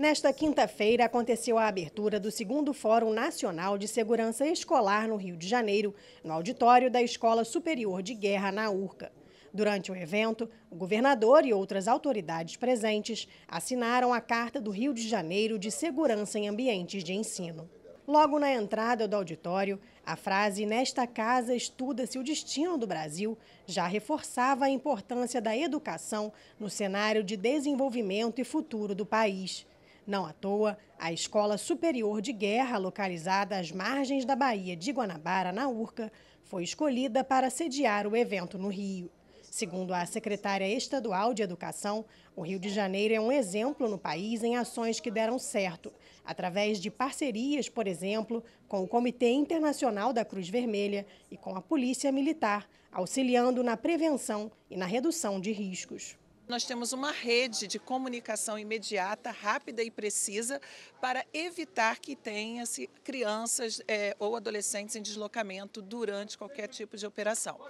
Nesta quinta-feira aconteceu a abertura do segundo Fórum Nacional de Segurança Escolar no Rio de Janeiro, no auditório da Escola Superior de Guerra na URCA. Durante o evento, o governador e outras autoridades presentes assinaram a Carta do Rio de Janeiro de Segurança em Ambientes de Ensino. Logo na entrada do auditório, a frase Nesta casa estuda-se o destino do Brasil já reforçava a importância da educação no cenário de desenvolvimento e futuro do país. Não à toa, a Escola Superior de Guerra, localizada às margens da Baía de Guanabara, na Urca, foi escolhida para sediar o evento no Rio. Segundo a secretária estadual de Educação, o Rio de Janeiro é um exemplo no país em ações que deram certo, através de parcerias, por exemplo, com o Comitê Internacional da Cruz Vermelha e com a Polícia Militar, auxiliando na prevenção e na redução de riscos. Nós temos uma rede de comunicação imediata, rápida e precisa para evitar que tenha se crianças é, ou adolescentes em deslocamento durante qualquer tipo de operação.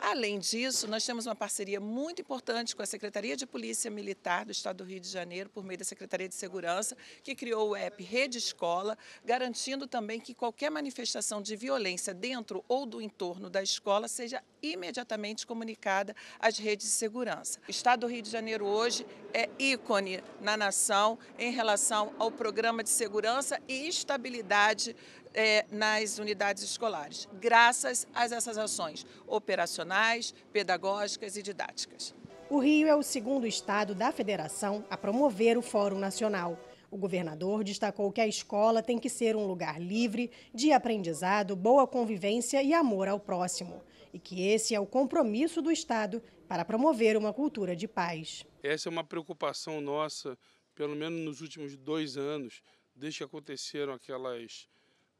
Além disso, nós temos uma parceria muito importante com a Secretaria de Polícia Militar do Estado do Rio de Janeiro, por meio da Secretaria de Segurança, que criou o app Rede Escola, garantindo também que qualquer manifestação de violência dentro ou do entorno da escola seja imediatamente comunicada às redes de segurança. O Estado do Rio de Janeiro hoje é ícone na nação em relação ao programa de segurança e estabilidade é, nas unidades escolares, graças a essas ações operacionais, pedagógicas e didáticas. O Rio é o segundo estado da federação a promover o Fórum Nacional. O governador destacou que a escola tem que ser um lugar livre de aprendizado, boa convivência e amor ao próximo, e que esse é o compromisso do estado para promover uma cultura de paz. Essa é uma preocupação nossa, pelo menos nos últimos dois anos, desde que aconteceram aquelas,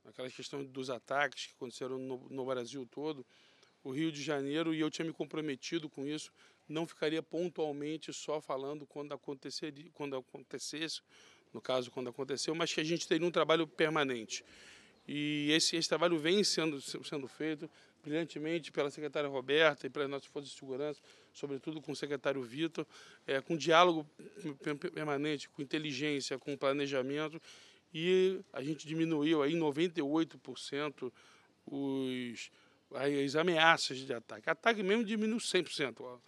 aquelas questões dos ataques que aconteceram no, no Brasil todo, o Rio de Janeiro, e eu tinha me comprometido com isso, não ficaria pontualmente só falando quando, aconteceria, quando acontecesse, no caso, quando aconteceu, mas que a gente teria um trabalho permanente. E esse, esse trabalho vem sendo, sendo feito, brilhantemente pela secretária Roberta e pelas nossas forças de segurança, sobretudo com o secretário Vitor, é, com diálogo permanente, com inteligência, com planejamento, e a gente diminuiu aí 98% os, as ameaças de ataque. Ataque mesmo diminuiu 100%. Ó.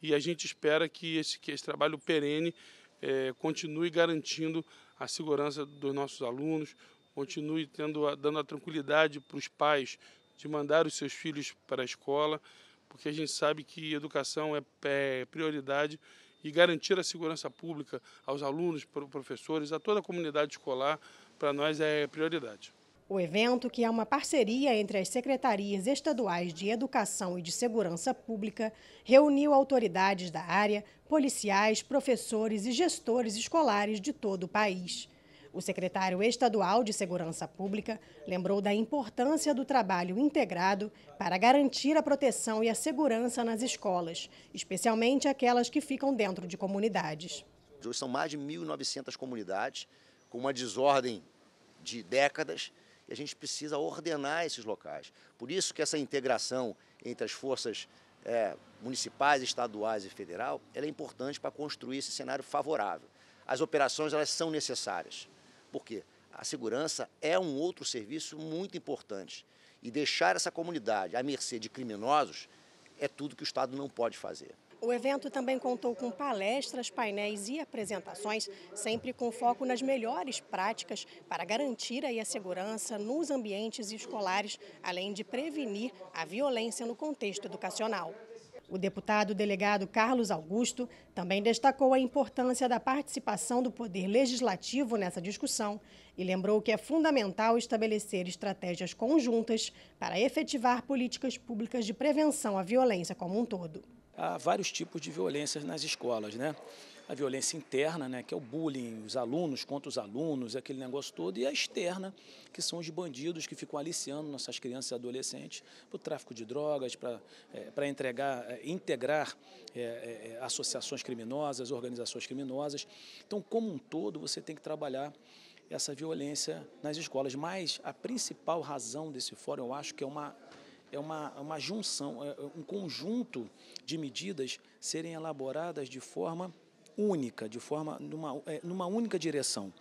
E a gente espera que esse, que esse trabalho perene é, continue garantindo a segurança dos nossos alunos, continue tendo, dando a tranquilidade para os pais de mandar os seus filhos para a escola, porque a gente sabe que educação é, é prioridade e garantir a segurança pública aos alunos, professores, a toda a comunidade escolar, para nós é prioridade. O evento, que é uma parceria entre as secretarias estaduais de Educação e de Segurança Pública, reuniu autoridades da área, policiais, professores e gestores escolares de todo o país. O secretário estadual de Segurança Pública lembrou da importância do trabalho integrado para garantir a proteção e a segurança nas escolas, especialmente aquelas que ficam dentro de comunidades. Hoje são mais de 1.900 comunidades, com uma desordem de décadas, e a gente precisa ordenar esses locais. Por isso que essa integração entre as forças é, municipais, estaduais e federal, é importante para construir esse cenário favorável. As operações elas são necessárias. Por quê? A segurança é um outro serviço muito importante. E deixar essa comunidade à mercê de criminosos é tudo que o Estado não pode fazer. O evento também contou com palestras, painéis e apresentações, sempre com foco nas melhores práticas para garantir a segurança nos ambientes escolares, além de prevenir a violência no contexto educacional. O deputado delegado Carlos Augusto também destacou a importância da participação do Poder Legislativo nessa discussão e lembrou que é fundamental estabelecer estratégias conjuntas para efetivar políticas públicas de prevenção à violência como um todo. Há vários tipos de violências nas escolas, né? a violência interna, né, que é o bullying, os alunos contra os alunos, aquele negócio todo, e a externa, que são os bandidos que ficam aliciando nossas crianças e adolescentes para o tráfico de drogas, para é, eh, entregar, eh, integrar é, é, associações criminosas, organizações criminosas. Então, como um todo, você tem que trabalhar essa violência nas escolas. Mas a principal razão desse fórum, eu acho que é uma, é uma, uma junção, é, é um conjunto de medidas serem elaboradas de forma única, de forma numa, é, numa única direção.